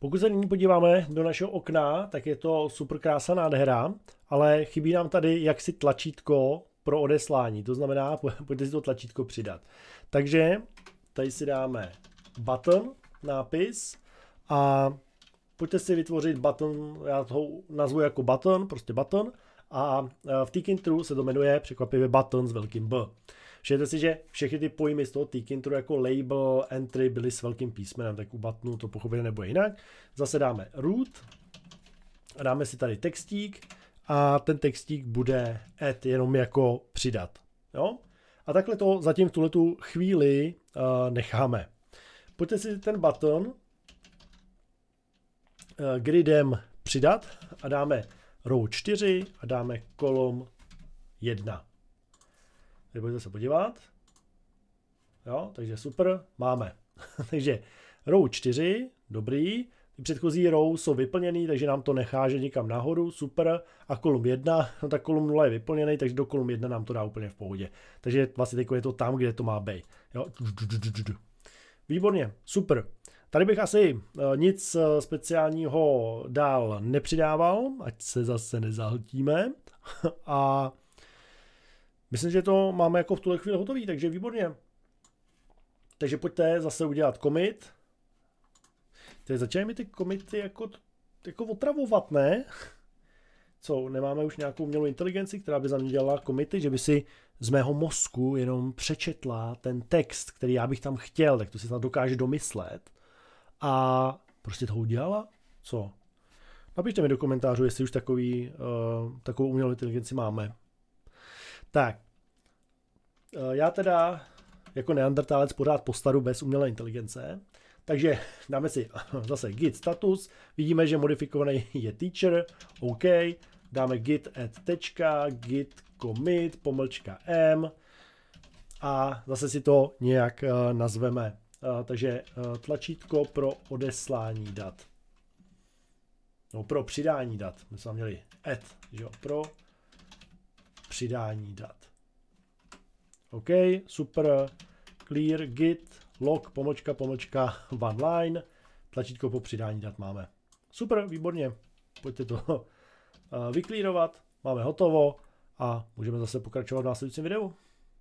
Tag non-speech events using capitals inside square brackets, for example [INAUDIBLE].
Pokud se nyní podíváme do našeho okna, tak je to super krása nádhera, ale chybí nám tady jaksi tlačítko pro odeslání, to znamená, [LAUGHS] pojďte si to tlačítko přidat. Takže tady si dáme button, nápis a pojďte si vytvořit button, já to nazvu jako button, prostě button a e, v Tkinteru se to jmenuje překvapivě button s velkým B. Všimněte si, že všechny ty pojmy z toho Tikintru jako label, entry byly s velkým písmenem, tak u buttonu to pochopit nebo jinak. Zase dáme root, dáme si tady textík a ten textík bude add jenom jako přidat. Jo? A takhle to zatím v tuhle chvíli uh, necháme. Pojďte si ten button uh, gridem přidat a dáme row 4 a dáme kolom 1. Tady budete se podívat. Jo, takže super, máme. [LAUGHS] takže row 4, dobrý. Ty předchozí row jsou vyplněný, takže nám to nechá, že nikam nahoru, super. A kolum 1, [LAUGHS] no tak kolum 0 je vyplněný, takže do kolum 1 nám to dá úplně v pohodě. Takže vlastně teď je to tam, kde to má být. Jo. Výborně, super. Tady bych asi eh, nic eh, speciálního dál nepřidával, ať se zase nezahltíme. [LAUGHS] A Myslím, že to máme jako v tuhle chvíli hotový, takže výborně. Takže pojďte zase udělat commit. Teď začínají mi ty commity jako, jako otravovat, ne? Co, nemáme už nějakou umělou inteligenci, která by za mě dělala komity, že by si z mého mozku jenom přečetla ten text, který já bych tam chtěl, tak to si tam dokáže domyslet. A prostě to udělala? Co? Napište mi do komentářů, jestli už takový, uh, takovou umělou inteligenci máme. Tak, eh, já teda jako neandertálec pořád postaru bez umělé inteligence, takže [LAUGHS] dáme si [LAUGHS] zase git status, vidíme, že modifikovaný [LAUGHS] je teacher, OK, dáme git add tečka, git commit, pomlčka m a zase si to nějak eh, nazveme. Eh, takže tlačítko pro odeslání dat. No pro přidání dat. My jsme měli add, že jo, pro přidání dat. OK, super, clear, git, log, pomočka, pomočka, [LAUGHS] one line, tlačítko po přidání dat máme. Super, výborně, pojďte to [LAUGHS] eh, vyklírovat, máme hotovo a můžeme zase pokračovat v následujícím videu.